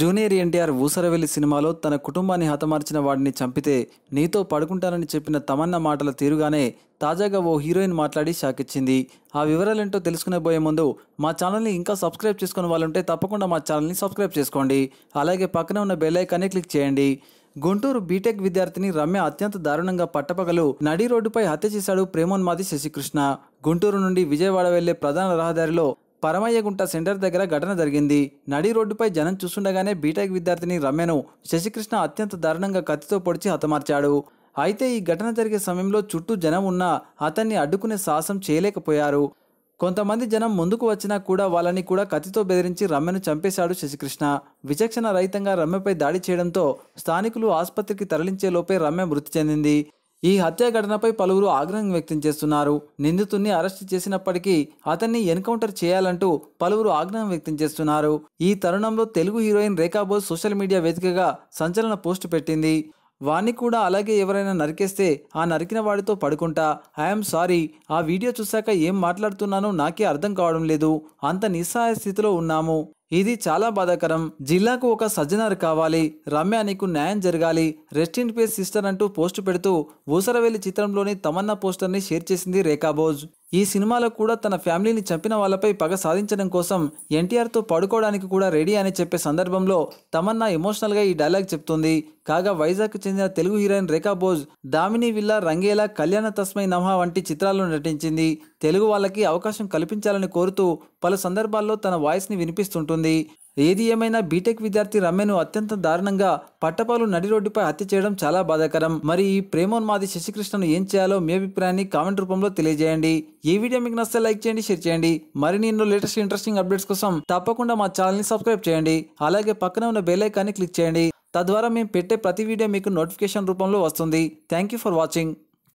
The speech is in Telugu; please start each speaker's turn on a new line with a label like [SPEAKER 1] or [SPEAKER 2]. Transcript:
[SPEAKER 1] జూనియర్ ఎన్టీఆర్ ఊసరవెల్లి సినిమాలో తన కుటుంబాన్ని హతమార్చిన వాడిని చంపితే నీతో పడుకుంటానని చెప్పిన తమన్నా మాటల తీరుగానే తాజాగా ఓ హీరోయిన్ మాట్లాడి షాక్ ఇచ్చింది ఆ వివరాలేంటో తెలుసుకునే పోయే ముందు మా ఛానల్ని ఇంకా సబ్స్క్రైబ్ చేసుకుని వాళ్ళుంటే తప్పకుండా మా ఛానల్ని సబ్స్క్రైబ్ చేసుకోండి అలాగే పక్కన ఉన్న బెల్ ఐకాన్ని క్లిక్ చేయండి గుంటూరు బీటెక్ విద్యార్థిని రమ్య అత్యంత దారుణంగా పట్టపగలు నడి రోడ్డుపై హత్య చేశాడు ప్రేమోన్మాది శశికృష్ణ గుంటూరు నుండి విజయవాడ వెళ్లే ప్రధాన రహదారిలో పరమయ్యగుంట సెంటర్ దగ్గర ఘటన జరిగింది నడి రోడ్డుపై జనం చూస్తుండగానే బీటెక్ విద్యార్థిని రమ్యను శశికృష్ణ అత్యంత దారుణంగా కత్తితో పొడిచి హతమార్చాడు అయితే ఈ ఘటన జరిగే సమయంలో చుట్టూ జనం ఉన్నా అతన్ని అడ్డుకునే సాహసం చేయలేకపోయారు కొంతమంది జనం ముందుకు వచ్చినా కూడా వాళ్ళని కూడా కత్తితో బెదిరించి రమ్యను చంపేశాడు శశికృష్ణ విచక్షణ రహితంగా రమ్యపై దాడి చేయడంతో స్థానికులు ఆసుపత్రికి తరలించే లోపే రమ్య మృతి చెందింది ఈ హత్య ఘటనపై పలువురు ఆగ్రహం వ్యక్తం చేస్తున్నారు నిందితుడిని అరెస్ట్ చేసినప్పటికీ అతన్ని ఎన్కౌంటర్ చేయాలంటూ పలువురు ఆగ్రహం వ్యక్తం చేస్తున్నారు ఈ తరుణంలో Telugu heroine Rekha Boj social media వేదికగా సంచలన పోస్టు పెట్టింది వాణ్ణి కూడా అలాగే ఎవరైనా నరికేస్తే ఆ నరికిన వాడితో పడుకుంటా ఐఎమ్ సారీ ఆ వీడియో చూశాక ఏం మాట్లాడుతున్నానో నాకే అర్థం కావడం లేదు అంత నిస్సహాయ స్థితిలో ఉన్నాము ఇది చాలా బాధాకరం జిల్లాకు ఒక సజ్జనారు కావాలి రమ్య నీకు న్యాయం జరగాలి రెస్ట్ ఇన్ పేస్ సిస్టర్ అంటూ పోస్టు పెడుతూ ఊసరవేలి చిత్రంలోని తమన్నా పోస్టర్ని షేర్ చేసింది రేఖాబోజ్ ఈ సినిమాలో కూడా తన ఫ్యామిలీని చంపిన వాళ్ళపై పగ సాధించడం కోసం ఎన్టీఆర్తో పడుకోవడానికి కూడా రెడీ అని చెప్పే సందర్భంలో తమన్నా ఎమోషనల్గా ఈ డైలాగ్ చెప్తుంది కాగా వైజాగ్కు చెందిన తెలుగు హీరోయిన్ రేఖా బోజ్ దామిని విల్లా రంగేలా కళ్యాణ తస్మై నమహ వంటి చిత్రాల్లో నటించింది తెలుగు వాళ్ళకి అవకాశం కల్పించాలని కోరుతూ పలు సందర్భాల్లో తన వాయిస్ని వినిపిస్తుంటుంది ఏది ఏమైనా బీటెక్ విద్యార్థి రమ్యను అత్యంత దారుణంగా పట్టపాలు నడి రోడ్డుపై హత్య చేయడం చాలా బాధాకరం మరి ఈ ప్రేమోన్మాది శశికృష్ణను ఏం చేయాలో మీ అభిప్రాయాన్ని కామెంట్ రూపంలో తెలియజేయండి ఈ వీడియో మీకు నచ్చితే లైక్ చేయండి షేర్ చేయండి మరిన్ని ఎన్నో లేటెస్ట్ ఇంట్రెస్టింగ్ అప్డేట్స్ కోసం తప్పకుండా మా ఛానల్ని సబ్స్క్రైబ్ చేయండి అలాగే పక్కన ఉన్న బెల్లైకాన్ని క్లిక్ చేయండి తద్వారా మేము పెట్టే ప్రతి వీడియో మీకు నోటిఫికేషన్ రూపంలో వస్తుంది థ్యాంక్ యూ ఫర్ వాచింగ్